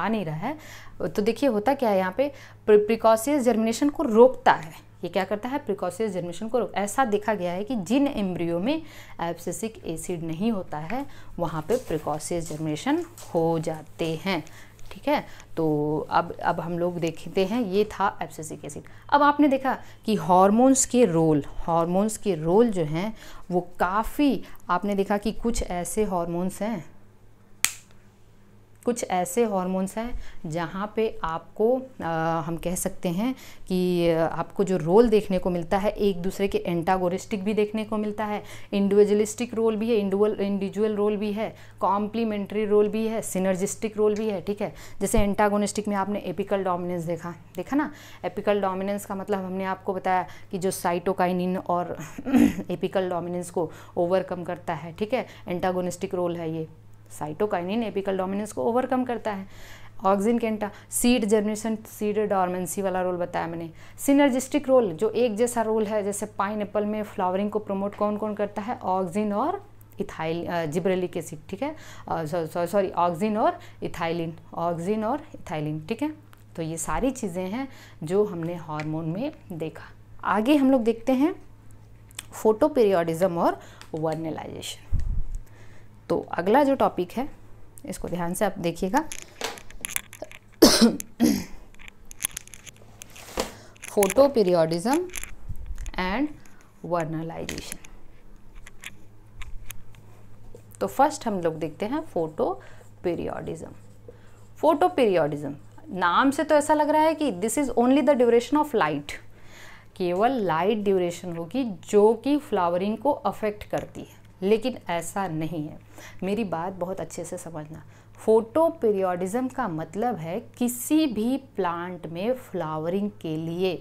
आ नहीं रहा है तो देखिए होता क्या है यहाँ पे प्रिकॉशियस जर्मिनेशन को रोकता है ये क्या करता है प्रिकॉशियस जनरेशन को ऐसा देखा गया है कि जिन एम्ब्रियो में एब्सेसिक एसिड नहीं होता है वहाँ पे प्रिकॉशियस जनरेशन हो जाते हैं ठीक है तो अब अब हम लोग देखते हैं ये था एब्सेसिक एसिड अब आपने देखा कि हॉर्मोन्स के रोल हॉर्मोन्स के रोल जो हैं वो काफ़ी आपने देखा कि कुछ ऐसे हॉर्मोन्स हैं कुछ ऐसे हॉर्मोन्स हैं जहाँ पे आपको आ, हम कह सकते हैं कि आपको जो रोल देखने को मिलता है एक दूसरे के एंटागोरिस्टिक भी देखने को मिलता है इंडिविजुअलिस्टिक रोल भी है इंडिवल इंडिविजुअल रोल भी है कॉम्प्लीमेंट्री रोल भी है सिनर्जिस्टिक रोल भी है ठीक है जैसे एंटागोनिस्टिक में आपने एपिकल डोमिनेंस देखा देखा ना एपिकल डोमिनेंस का मतलब हमने आपको बताया कि जो साइटोकाइनिन और एपिकल डोमिनेंस को ओवरकम करता है ठीक है एंटागोनिस्टिक रोल है ये साइटोकाइनिन एपिकल डोमिनेंस को ओवरकम करता है ऑक्सिन कैंटा सीड जनरेशन सीड डॉर्मेंसी वाला रोल बताया मैंने सिनर्जिस्टिक रोल जो एक जैसा रोल है जैसे पाइन में फ्लावरिंग को प्रमोट कौन कौन करता है ऑक्सिन और इथाइल जिब्रेलिक एसिड ठीक है सॉरी ऑक्सिन और इथाइलिन ऑक्सिन और इथाइलिन ठीक है तो ये सारी चीज़ें हैं जो हमने हार्मोन में देखा आगे हम लोग देखते हैं फोटोपेरियोडिज्म और वर्नलाइजेशन तो अगला जो टॉपिक है इसको ध्यान से आप देखिएगा फोटो पीरियोडिज्म एंड वर्नलाइजेशन तो फर्स्ट हम लोग देखते हैं फोटो पीरियोडिज्म फोटो पीरियोडिज्म नाम से तो ऐसा लग रहा है कि this is only the duration of light केवल लाइट ड्यूरेशन होगी जो कि फ्लावरिंग को अफेक्ट करती है लेकिन ऐसा नहीं है मेरी बात बहुत अच्छे से समझना फोटो पीरियोडिज्म का मतलब है किसी भी प्लांट में फ्लावरिंग के लिए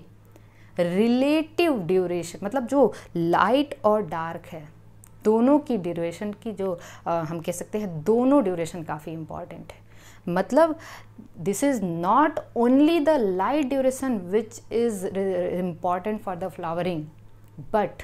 रिलेटिव ड्यूरेशन मतलब जो लाइट और डार्क है दोनों की ड्यूरेशन की जो आ, हम कह सकते हैं दोनों ड्यूरेशन काफ़ी इम्पॉर्टेंट है मतलब this is not only the light duration which is important for the flowering but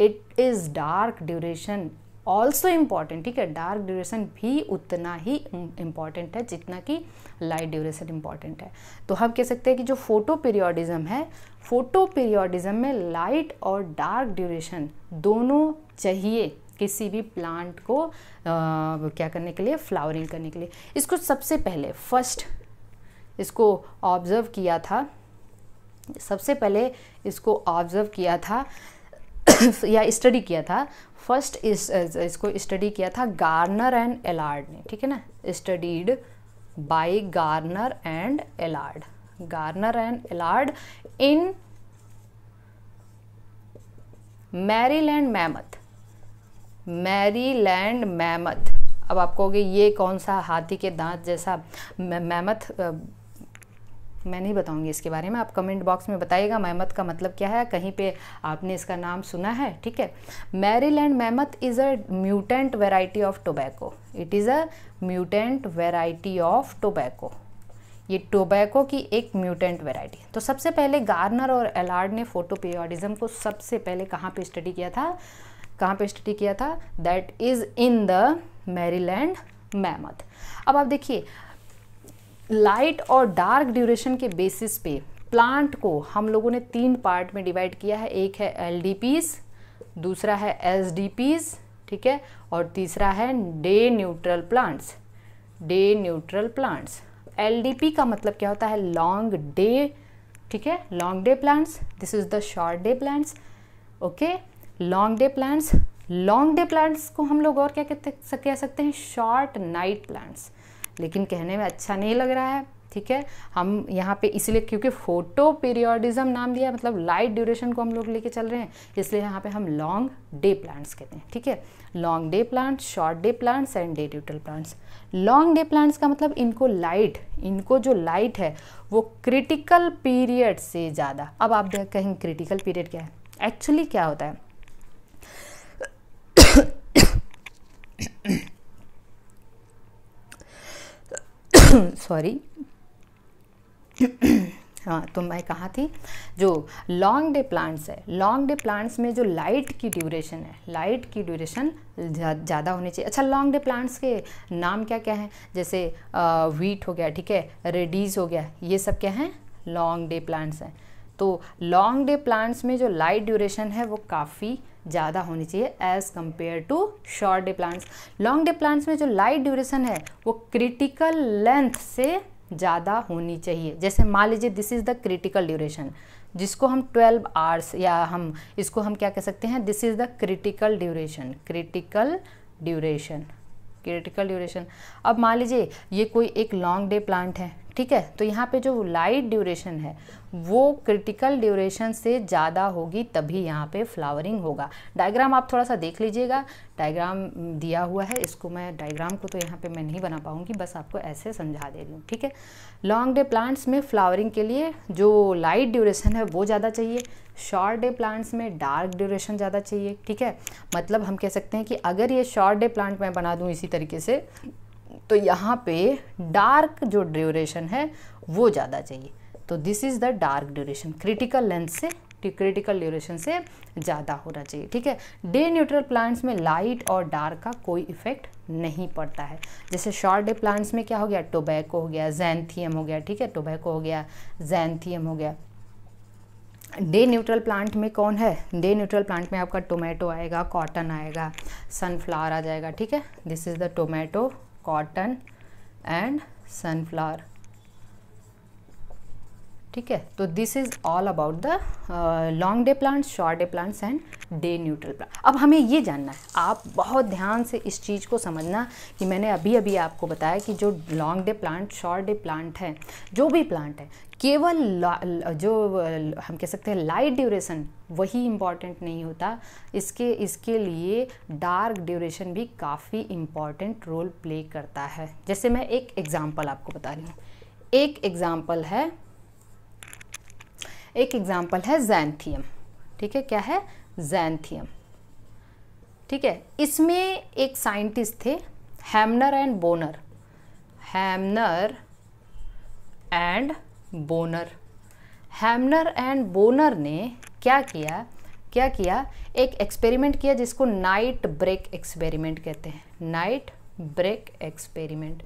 it is dark duration also important ठीक है डार्क ड्यूरेशन भी उतना ही इम्पॉर्टेंट है जितना कि लाइट ड्यूरेशन इम्पॉर्टेंट है तो हम कह सकते हैं कि जो फोटो पीरियोडिज्म है फोटो पीरियोडिज्म में लाइट और डार्क ड्यूरेशन दोनों चाहिए किसी भी प्लांट को आ, क्या करने के लिए फ्लावरिंग करने के लिए इसको सबसे पहले फर्स्ट इसको ऑब्ज़र्व किया था सबसे पहले इसको ऑब्ज़र्व किया था या स्टडी किया था फर्स्ट इस, इसको स्टडी किया था गार्नर एंड एलार्ड ने ठीक है ना studied by Garner and Allard Garner and Allard in Maryland Mammoth Maryland Mammoth अब आप कहोगे ये कौन सा हाथी के दांत जैसा मैमथ मैं नहीं बताऊंगी इसके बारे में आप कमेंट बॉक्स में बताइएगा मैमत का मतलब क्या है कहीं पे आपने इसका नाम सुना है ठीक है Maryland Mammoth is a mutant variety of tobacco it is a mutant variety of tobacco ये टोबैको की एक म्यूटेंट वेराइटी तो सबसे पहले गार्नर और एलार्ड ने फोटोपीरियोडिज्म को सबसे पहले कहाँ पे स्टडी किया था कहाँ पे स्टडी किया था that is in the Maryland Mammoth अब आप देखिए लाइट और डार्क ड्यूरेशन के बेसिस पे प्लांट को हम लोगों ने तीन पार्ट में डिवाइड किया है एक है एल दूसरा है एस ठीक है और तीसरा है day neutral plants day neutral plants L का मतलब क्या होता है लॉन्ग डे ठीक है long day plants this is the short day plants okay long day plants long day plants को हम लोग और क्या कह सकते हैं शॉर्ट नाइट प्लांट्स लेकिन कहने में अच्छा नहीं लग रहा है ठीक है हम यहाँ पे इसलिए क्योंकि फोटो पीरियोडिज्म नाम दिया मतलब लाइट ड्यूरेशन को हम लोग लेके चल रहे हैं इसलिए यहाँ पे हम लॉन्ग डे प्लांट्स कहते हैं ठीक है long day plants short day plants and day neutral plants long day plants का मतलब इनको लाइट इनको जो लाइट है वो क्रिटिकल पीरियड से ज़्यादा अब आप देख कहें क्रिटिकल पीरियड क्या है एक्चुअली क्या होता है सॉरी हाँ तो मैं कहाँ थी जो लॉन्ग डे प्लांट्स है लॉन्ग डे प्लांट्स में जो लाइट की ड्यूरेशन है लाइट की ड्यूरेशन ज़्यादा होनी चाहिए अच्छा लॉन्ग डे प्लांट्स के नाम क्या क्या हैं जैसे आ, वीट हो गया ठीक है रेडीज हो गया ये सब क्या हैं लॉन्ग डे प्लांट्स हैं तो लॉन्ग डे प्लांट्स में जो लाइट ड्यूरेशन है वो काफ़ी ज़्यादा होनी चाहिए as compare to short day plants long day plants में जो लाइट ड्यूरेशन है वो क्रिटिकल लेंथ से ज़्यादा होनी चाहिए जैसे मान लीजिए this is the critical duration जिसको हम 12 आवर्स या हम इसको हम क्या कह सकते हैं this is the critical duration critical duration critical duration अब मान लीजिए ये कोई एक लॉन्ग डे प्लांट है ठीक है तो यहाँ पे जो लाइट ड्यूरेशन है वो क्रिटिकल ड्यूरेशन से ज़्यादा होगी तभी यहाँ पे फ्लावरिंग होगा डायग्राम आप थोड़ा सा देख लीजिएगा डायग्राम दिया हुआ है इसको मैं डायग्राम को तो यहाँ पे मैं नहीं बना पाऊँगी बस आपको ऐसे समझा दे रही हूँ ठीक है लॉन्ग डे प्लांट्स में फ्लावरिंग के लिए जो लाइट ड्यूरेशन है वो ज़्यादा चाहिए शॉर्ट डे प्लांट्स में डार्क ड्यूरेशन ज़्यादा चाहिए ठीक है मतलब हम कह सकते हैं कि अगर ये शॉर्ट डे प्लांट मैं बना दूँ इसी तरीके से तो यहाँ पे डार्क जो ड्यूरेशन है वो ज़्यादा चाहिए तो this is the dark duration critical length से क्रिटिकल ड्यूरेशन से ज़्यादा होना चाहिए ठीक है डे न्यूट्रल प्लांट्स में लाइट और डार्क का कोई इफेक्ट नहीं पड़ता है जैसे शॉर्ट डे प्लांट्स में क्या हो गया टोबैको हो गया जैनथियम हो गया ठीक है टोबैको हो गया जैनथियम हो गया डे न्यूट्रल प्लांट में कौन है डे न्यूट्रल प्लांट में आपका टोमेटो आएगा कॉटन आएगा सनफ्लावर आ जाएगा ठीक है this is the tomato cotton and sunflower ठीक है तो this is all about the long day plants short day plants and day neutral plant अब हमें ये जानना है आप बहुत ध्यान से इस चीज़ को समझना कि मैंने अभी अभी आपको बताया कि जो long day plant short day plant है जो भी प्लांट है केवल जो हम कह सकते हैं लाइट ड्यूरेशन वही इम्पॉर्टेंट नहीं होता इसके इसके लिए डार्क ड्यूरेशन भी काफ़ी इम्पॉर्टेंट रोल प्ले करता है जैसे मैं एक एग्ज़ाम्पल आपको बता रही हूँ एक एग्ज़ाम्पल है एक एग्जाम्पल है जैनथियम ठीक है क्या है जैनथियम ठीक है इसमें एक साइंटिस्ट थे Hamner and Bonner Hamner and Bonner Hamner and Bonner ने क्या किया क्या किया एक एक्सपेरिमेंट किया जिसको नाइट ब्रेक एक्सपेरिमेंट कहते हैं नाइट ब्रेक एक्सपेरिमेंट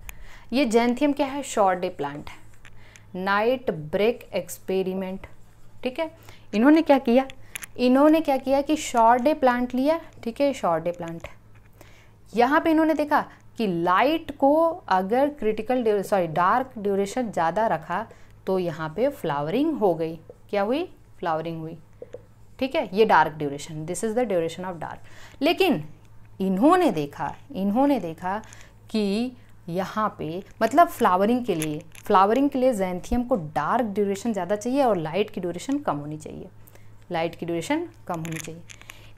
ये जैनथियम क्या है शॉर्ट डे प्लांट है नाइट ब्रेक एक्सपेरिमेंट ठीक है इन्होंने क्या किया इन्होंने क्या किया कि शॉर्ट डे प्लांट लिया ठीक है शॉर्ट डे प्लांट यहाँ पे इन्होंने देखा कि लाइट को अगर क्रिटिकल सॉरी डार्क ड्यूरेशन ज़्यादा रखा तो यहाँ पे फ्लावरिंग हो गई क्या हुई फ्लावरिंग हुई ठीक है ये dark duration this is the duration of dark लेकिन इन्होंने देखा इन्होंने देखा कि यहाँ पे मतलब फ्लावरिंग के लिए फ्लावरिंग के लिए जैंथियम को डार्क ड्यूरेशन ज़्यादा चाहिए और लाइट की ड्यूरेशन कम होनी चाहिए लाइट की ड्यूरेशन कम होनी चाहिए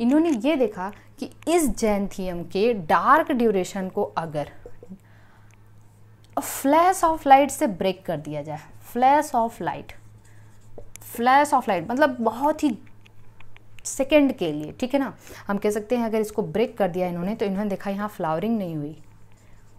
इन्होंने ये देखा कि इस जैंथियम के डार्क ड्यूरेशन को अगर फ्लैश ऑफ लाइट से ब्रेक कर दिया जाए flash of light flash of light मतलब बहुत ही सेकेंड के लिए ठीक है ना हम कह सकते हैं अगर इसको ब्रेक कर दिया इन्होंने तो इन्होंने देखा यहाँ फ्लावरिंग नहीं हुई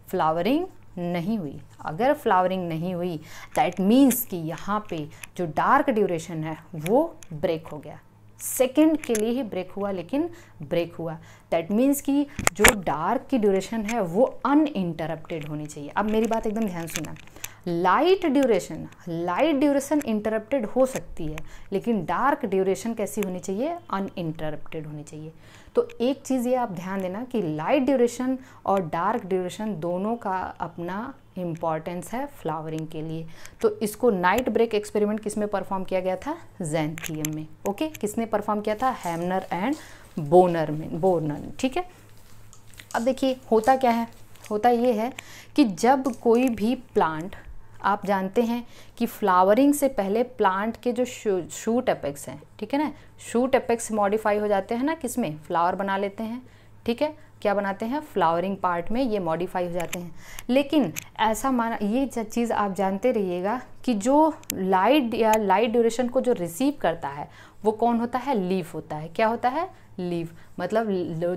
फ्लावरिंग नहीं हुई अगर फ्लावरिंग नहीं हुई दैट मीन्स कि यहाँ पे जो डार्क ड्यूरेशन है वो ब्रेक हो गया सेकेंड के लिए ही ब्रेक हुआ लेकिन ब्रेक हुआ दैट मीन्स कि जो डार्क की ड्यूरेशन है वो अन इंटरप्टेड होनी चाहिए अब मेरी बात एकदम ध्यान सुना light duration light duration interrupted हो सकती है लेकिन डार्क ड्यूरेशन कैसी होनी चाहिए अन इंटरप्टेड होनी चाहिए तो एक चीज़ ये आप ध्यान देना कि लाइट ड्यूरेशन और डार्क ड्यूरेशन दोनों का अपना इम्पॉर्टेंस है फ्लावरिंग के लिए तो इसको नाइट ब्रेक एक्सपेरिमेंट किस में परफॉर्म किया गया था जैनथियम में ओके किसने परफॉर्म किया था हैमनर एंड बोनर में बोनर ठीक है अब देखिए होता क्या है होता ये है कि जब कोई भी प्लांट आप जानते हैं कि फ्लावरिंग से पहले प्लांट के जो शूट अपेक्स हैं ठीक है ना शूट अपेक्स मॉडिफाई हो जाते हैं ना किसमें फ्लावर बना लेते हैं ठीक है क्या बनाते हैं फ्लावरिंग पार्ट में ये मॉडिफाई हो जाते हैं लेकिन ऐसा माना ये चीज़ आप जानते रहिएगा कि जो लाइट या लाइट ड्यूरेशन को जो रिसीव करता है वो कौन होता है लीफ होता है क्या होता है लीव मतलब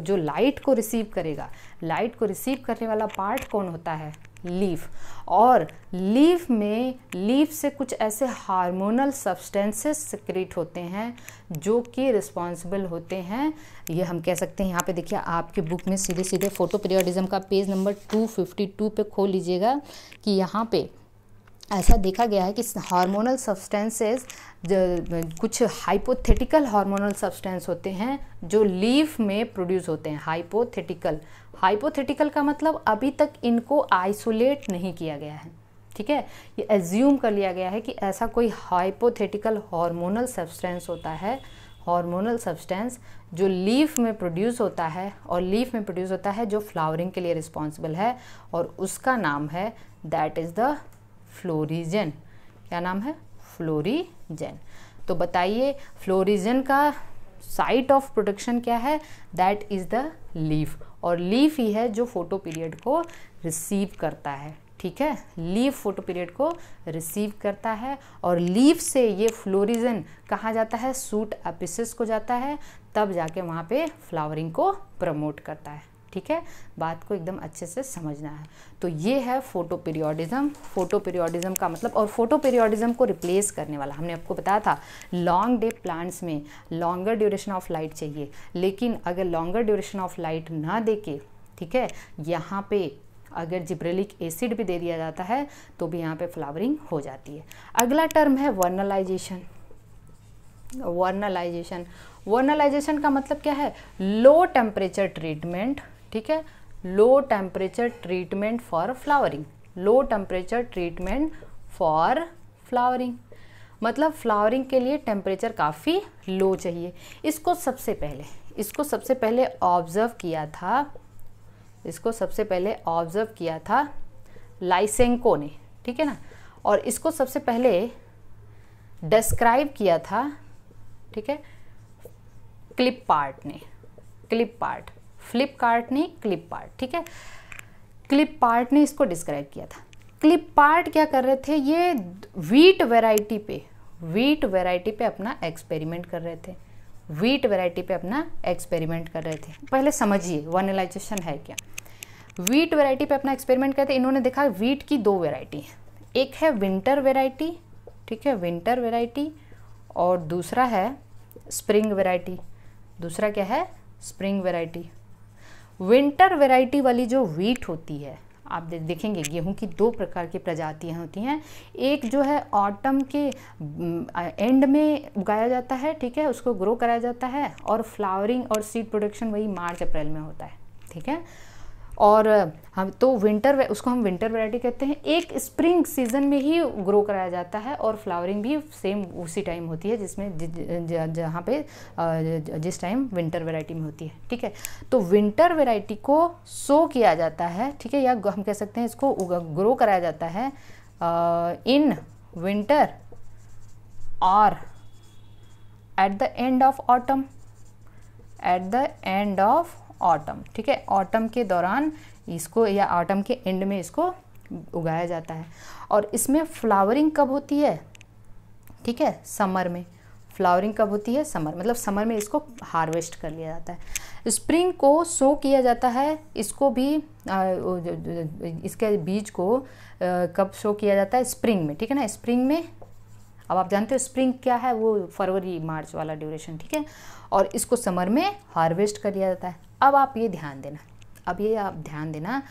जो लाइट को रिसीव करेगा लाइट को रिसीव करने वाला पार्ट कौन होता है लीफ और लीफ में लीफ से कुछ ऐसे हार्मोनल सब्सटेंसेस सिक्रीट होते हैं जो कि रिस्पॉन्सिबल होते हैं ये हम कह सकते हैं यहाँ पे देखिए आपके बुक में सीधे सीधे फोटो पीरियडिज्म का पेज नंबर 252 पे खोल लीजिएगा कि यहाँ पे ऐसा देखा गया है कि हार्मोनल सब्सटेंसेस कुछ हाइपोथेटिकल हार्मोनल सब्सटेंस होते हैं जो लीफ में प्रोड्यूस होते हैं हाइपोथेटिकल हाइपोथेटिकल का मतलब अभी तक इनको आइसोलेट नहीं किया गया है ठीक है ये एज्यूम कर लिया गया है कि ऐसा कोई हाइपोथेटिकल हार्मोनल सब्सटेंस होता है हार्मोनल सब्सटेंस जो लीफ में प्रोड्यूस होता है और लीफ में प्रोड्यूस होता है जो फ्लावरिंग के लिए रिस्पॉन्सिबल है और उसका नाम है दैट इज़ द फ्लोरिजन क्या नाम है फ्लोरिजन तो बताइए फ्लोरिजन का साइट ऑफ प्रोडक्शन क्या है दैट इज़ द लीफ और लीफ ही है जो फोटो पीरियड को रिसीव करता है ठीक है लीफ फोटो पीरियड को रिसीव करता है और लीफ से ये फ्लोरिजन कहाँ जाता है सूट एपिसिस को जाता है तब जाके वहाँ पे फ्लावरिंग को प्रमोट करता है ठीक है बात को एकदम अच्छे से समझना है तो ये है फोटो पीरियोडिज्म फोटो पीरियोडिज्म का मतलब और फोटो पीरियोडिज्म को रिप्लेस करने वाला हमने आपको बताया था लॉन्ग डे प्लांट्स में लॉन्गर ड्यूरेशन ऑफ लाइट चाहिए लेकिन अगर लॉन्गर ड्यूरेशन ऑफ लाइट ना दे के ठीक है यहाँ पे अगर जिब्रेलिक एसिड भी दे दिया जाता है तो भी यहाँ पे फ्लावरिंग हो जाती है अगला टर्म है वर्नलाइजेशन वर्नलाइजेशन वर्नलाइजेशन का मतलब क्या है लो टेम्परेचर ट्रीटमेंट ठीक है low temperature treatment for flowering low temperature treatment for flowering मतलब फ्लावरिंग के लिए टेम्परेचर काफ़ी लो चाहिए इसको सबसे पहले इसको सबसे पहले ऑब्ज़र्व किया था इसको सबसे पहले ऑब्ज़र्व किया था लाइसेंको ने ठीक है ना और इसको सबसे पहले डिस्क्राइब किया था ठीक है क्लिप पार्ट ने क्लिप पार्ट फ्लिपकार्ट ने क्लिप पार्ट ठीक है क्लिप पार्ट ने इसको डिस्क्राइब किया था क्लिप पार्ट क्या कर रहे थे ये वीट वेराइटी पे वीट वेराइटी पे अपना एक्सपेरिमेंट कर रहे थे वीट वेराइटी पे अपना एक्सपेरिमेंट कर रहे थे पहले समझिए वनलाइजेशन है क्या वीट वेराइटी पे अपना एक्सपेरिमेंट करते इन्होंने देखा वीट की दो वेराइटी है एक है विंटर वेराइटी ठीक है विंटर वेराइटी और दूसरा है स्प्रिंग वेराइटी दूसरा क्या है स्प्रिंग वेराइटी विंटर वैरायटी वाली जो वीट होती है आप देखेंगे गेहूं की दो प्रकार की प्रजातियां होती हैं एक जो है ऑटम के एंड में उगाया जाता है ठीक है उसको ग्रो कराया जाता है और फ्लावरिंग और सीड प्रोडक्शन वही मार्च अप्रैल में होता है ठीक है और हम तो विंटर उसको हम विंटर वैरायटी कहते हैं एक स्प्रिंग सीजन में ही ग्रो कराया जाता है और फ्लावरिंग भी सेम उसी टाइम होती है जिसमें जहाँ पे जिस टाइम विंटर वैरायटी में होती है ठीक है तो विंटर वैरायटी को सो किया जाता है ठीक है या हम कह सकते हैं इसको ग्रो कराया जाता है इन विंटर और at the end of autumn at the end of autumn ठीक है ऑटम के दौरान इसको या ऑटम के एंड में इसको उगाया जाता है और इसमें फ्लावरिंग कब होती है ठीक है समर में फ्लावरिंग कब होती है समर मतलब समर में इसको हार्वेस्ट कर लिया जाता है स्प्रिंग को सो किया जाता है इसको भी इसके बीज को कब सो किया जाता है स्प्रिंग में ठीक है ना स्प्रिंग में अब आप जानते हो स्प्रिंग क्या है वो फरवरी मार्च वाला ड्यूरेशन ठीक है और इसको समर में हार्वेस्ट कर लिया जाता है अब आप ये ध्यान देना अब ये आप ध्यान देना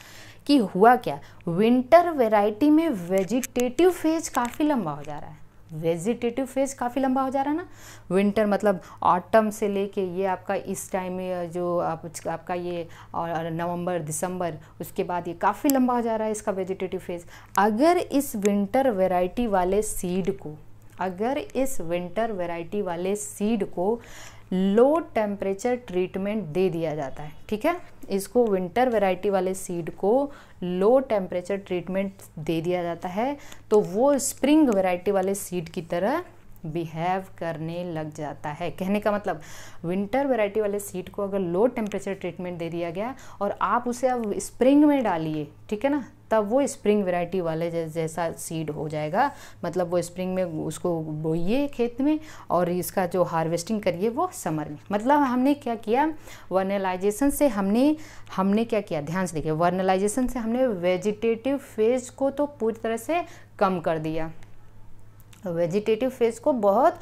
कि हुआ क्या विंटर वेराइटी में वेजिटेटिव फेज काफ़ी लंबा हो जा रहा है वेजिटेटिव फेज काफ़ी लंबा हो जा रहा है ना विंटर मतलब ऑटम से लेके ये आपका इस टाइम जो आप, आपका ये और नवंबर दिसंबर उसके बाद ये काफ़ी लंबा हो जा रहा है इसका वेजिटेटिव फेज अगर इस विंटर वेराइटी वाले सीड को अगर इस विंटर वेराइटी वाले सीड को लो टेम्परेचर ट्रीटमेंट दे दिया जाता है ठीक है इसको विंटर वैरायटी वाले सीड को लो टेम्परेचर ट्रीटमेंट दे दिया जाता है तो वो स्प्रिंग वैरायटी वाले सीड की तरह बिहेव करने लग जाता है कहने का मतलब विंटर वैरायटी वाले सीड को अगर लो टेम्परेचर ट्रीटमेंट दे दिया गया और आप उसे अब स्प्रिंग में डालिए ठीक है ना तब वो स्प्रिंग वैरायटी वाले जैसा सीड हो जाएगा मतलब वो स्प्रिंग में उसको बोइए खेत में और इसका जो हार्वेस्टिंग करिए वो समर में मतलब हमने क्या किया वर्नलाइजेशन से हमने हमने क्या किया ध्यान से देखिए वर्नलाइजेशन से हमने वेजिटेटिव फेज को तो पूरी तरह से कम कर दिया वेजिटेटिव फेज को बहुत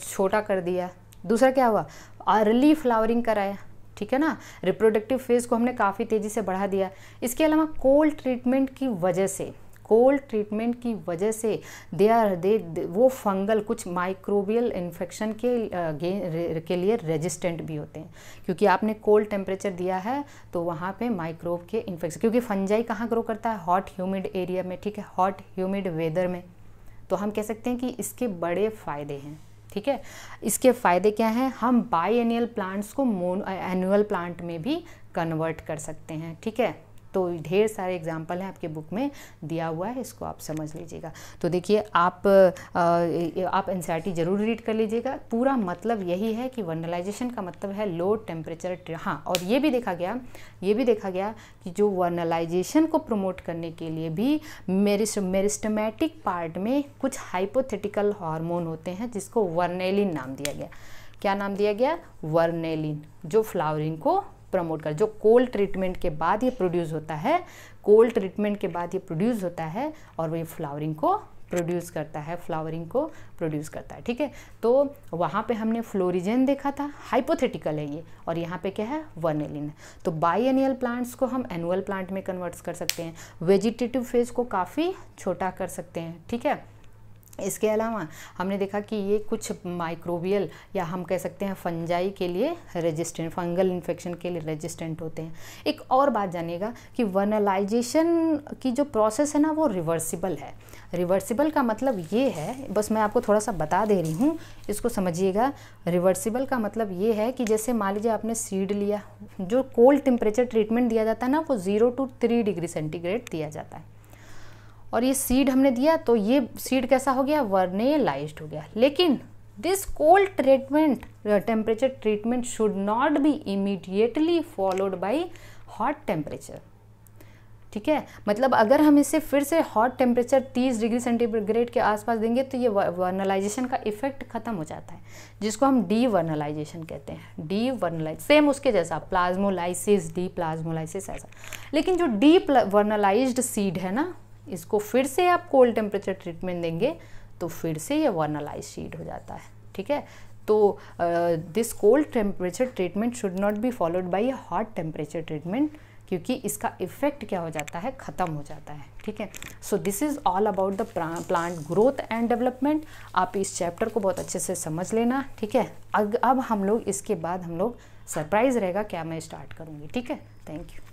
छोटा कर दिया दूसरा क्या हुआ अर्ली फ्लावरिंग कराया ठीक है ना रिप्रोडक्टिव फेज़ को हमने काफ़ी तेज़ी से बढ़ा दिया इसके अलावा कोल्ड ट्रीटमेंट की वजह से कोल्ड ट्रीटमेंट की वजह से दे आर दे, वो फंगल कुछ माइक्रोबियल इन्फेक्शन के के लिए रेजिस्टेंट भी होते हैं क्योंकि आपने कोल्ड टेम्परेचर दिया है तो वहाँ पे माइक्रोब के इन्फेक्शन क्योंकि फंजाई कहाँ ग्रो करता है हॉट ह्यूमिड एरिया में ठीक है हॉट ह्यूमिड वेदर में तो हम कह सकते हैं कि इसके बड़े फ़ायदे हैं ठीक है इसके फ़ायदे क्या हैं हम बाई प्लांट्स को मोन एनुअल प्लांट में भी कन्वर्ट कर सकते हैं ठीक है तो ढेर सारे एग्जाम्पल हैं आपके बुक में दिया हुआ है इसको आप समझ लीजिएगा तो देखिए आप आ, आप एनसाइटी ज़रूर रीड कर लीजिएगा पूरा मतलब यही है कि वर्नलाइजेशन का मतलब है लो टेम्परेचर हाँ और ये भी देखा गया ये भी देखा गया कि जो वर्नलाइजेशन को प्रमोट करने के लिए भी मेरिस्टमेटिक पार्ट में कुछ हाइपोथेटिकल हार्मोन होते हैं जिसको वर्नेलिन नाम दिया गया क्या नाम दिया गया वर्नेलिन जो फ्लावरिंग को प्रमोट कर जो कोल्ड ट्रीटमेंट के बाद ये प्रोड्यूस होता है कोल्ड ट्रीटमेंट के बाद ये प्रोड्यूस होता है और वो ये फ्लावरिंग को प्रोड्यूस करता है फ्लावरिंग को प्रोड्यूस करता है ठीक है तो वहाँ पे हमने फ्लोरिजन देखा था हाइपोथेटिकल है ये और यहाँ पे क्या है वर्नेलिन तो बाई प्लांट्स को हम एनुअल प्लांट में कन्वर्ट कर सकते हैं वेजिटेटिव फेज को काफ़ी छोटा कर सकते हैं ठीक है इसके अलावा हमने देखा कि ये कुछ माइक्रोबियल या हम कह सकते हैं फंजाई के लिए रेजिस्टेंट फंगल इन्फेक्शन के लिए रेजिस्टेंट होते हैं एक और बात जानिएगा कि वर्नलाइजेशन की जो प्रोसेस है ना वो रिवर्सिबल है रिवर्सिबल का मतलब ये है बस मैं आपको थोड़ा सा बता दे रही हूँ इसको समझिएगा रिवर्सिबल का मतलब ये है कि जैसे मान लीजिए आपने सीड लिया जो कोल्ड टेम्परेचर ट्रीटमेंट दिया जाता है ना वो zero to three degree centigrade दिया जाता है और ये सीड हमने दिया तो ये सीड कैसा हो गया वर्नेलाइज्ड हो गया लेकिन this cold treatment temperature treatment should not be immediately followed by hot temperature ठीक है मतलब अगर हम इसे फिर से हॉट टेम्परेचर 30 डिग्री सेंटीग्रेड के आसपास देंगे तो ये वर्नलाइजेशन का इफेक्ट खत्म हो जाता है जिसको हम डी वर्नलाइजेशन कहते हैं डी वर्नलाइज सेम उसके जैसा प्लाज्मोलाइसिस डी प्लाज्मोलाइसिस ऐसा लेकिन जो डी वर्नलाइज्ड सीड है ना इसको फिर से आप कोल्ड टेम्परेचर ट्रीटमेंट देंगे तो फिर से ये वर्नलाइज शीड हो जाता है ठीक है तो this cold temperature treatment should not be followed by a hot temperature treatment क्योंकि इसका इफेक्ट क्या हो जाता है ख़त्म हो जाता है ठीक है so this is all about the plant growth and development आप इस चैप्टर को बहुत अच्छे से समझ लेना ठीक है अब हम लोग इसके बाद हम लोग सरप्राइज़ रहेगा क्या मैं स्टार्ट करूँगी ठीक है थैंक यू